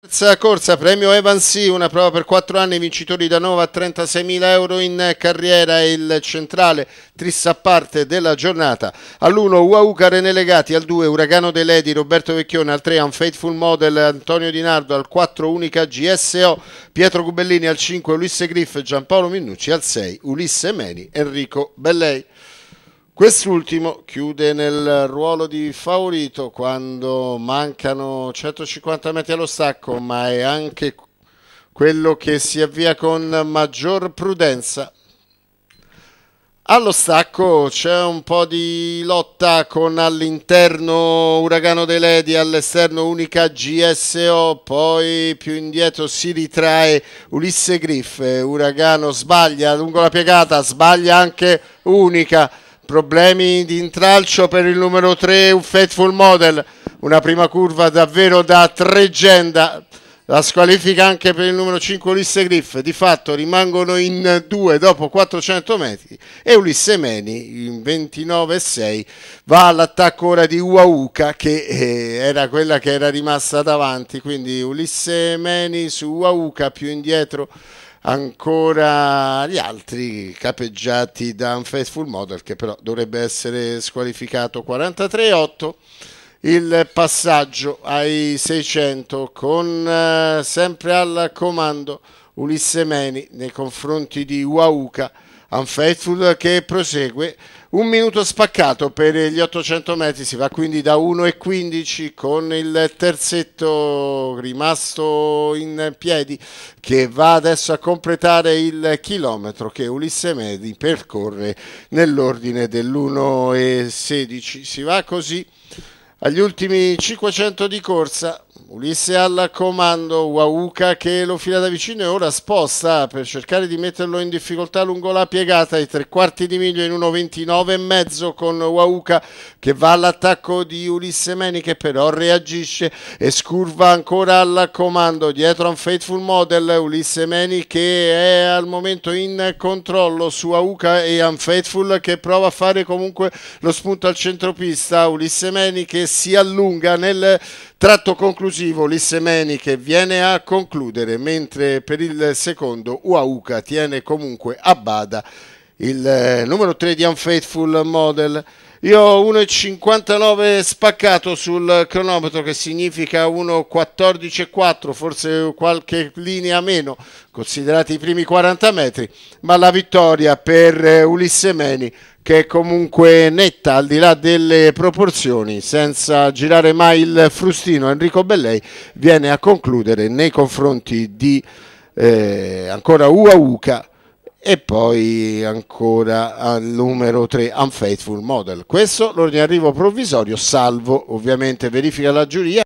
Terza corsa, premio Evansi, una prova per 4 anni, vincitori da Nova a 36.000 euro in carriera, il centrale trissa parte della giornata. All'1 Uauca René Legati, al 2 Uragano De Ledi, Roberto Vecchione, al 3 Unfaithful Model, Antonio Di Nardo, al 4 Unica GSO, Pietro Gubellini, al 5 Ulisse Griff, Giampaolo Minucci, al 6 Ulisse Meni, Enrico Bellei. Quest'ultimo chiude nel ruolo di favorito quando mancano 150 metri allo stacco, ma è anche quello che si avvia con maggior prudenza. Allo stacco c'è un po' di lotta con all'interno Uragano dei Ledi, all'esterno Unica GSO, poi più indietro si ritrae Ulisse Griff, Uragano sbaglia lungo la piegata, sbaglia anche Unica problemi di intralcio per il numero 3 un Faithful Model una prima curva davvero da tregenda la squalifica anche per il numero 5 Ulisse Griff di fatto rimangono in due dopo 400 metri e Ulisse Meni in 29,6 va all'attacco ora di Uauca che eh, era quella che era rimasta davanti quindi Ulisse Meni su Uauca più indietro ancora gli altri capeggiati da un Faithful Model che però dovrebbe essere squalificato 43-8 il passaggio ai 600 con eh, sempre al comando Ulisse Meni nei confronti di Wauka Unfaithful che prosegue. Un minuto spaccato per gli 800 metri, si va quindi da 1,15 con il terzetto rimasto in piedi che va adesso a completare il chilometro che Ulisse Medi percorre nell'ordine dell'1,16. Si va così agli ultimi 500 di corsa, Ulisse al comando, Wauka che lo fila da vicino e ora sposta per cercare di metterlo in difficoltà lungo la piegata, i tre quarti di miglio in 1.29 e mezzo con Wauka che va all'attacco di Ulisse Meni che però reagisce e scurva ancora al comando, dietro un faithful model Ulisse Meni che è al momento in controllo su Wauka e Unfaithful che prova a fare comunque lo spunto al centropista, Ulisse Meni che si allunga nel Tratto conclusivo Lissemeni che viene a concludere, mentre per il secondo Uauca tiene comunque a bada il eh, numero 3 di Unfaithful Model. Io ho 1,59 spaccato sul cronometro che significa 1,14,4, forse qualche linea meno, considerati i primi 40 metri, ma la vittoria per eh, Ulisse Meni che è comunque netta al di là delle proporzioni, senza girare mai il frustino, Enrico Bellei viene a concludere nei confronti di eh, ancora Uauca e poi ancora al numero 3 Unfaithful Model. Questo l'ordine arrivo provvisorio, salvo ovviamente verifica la giuria.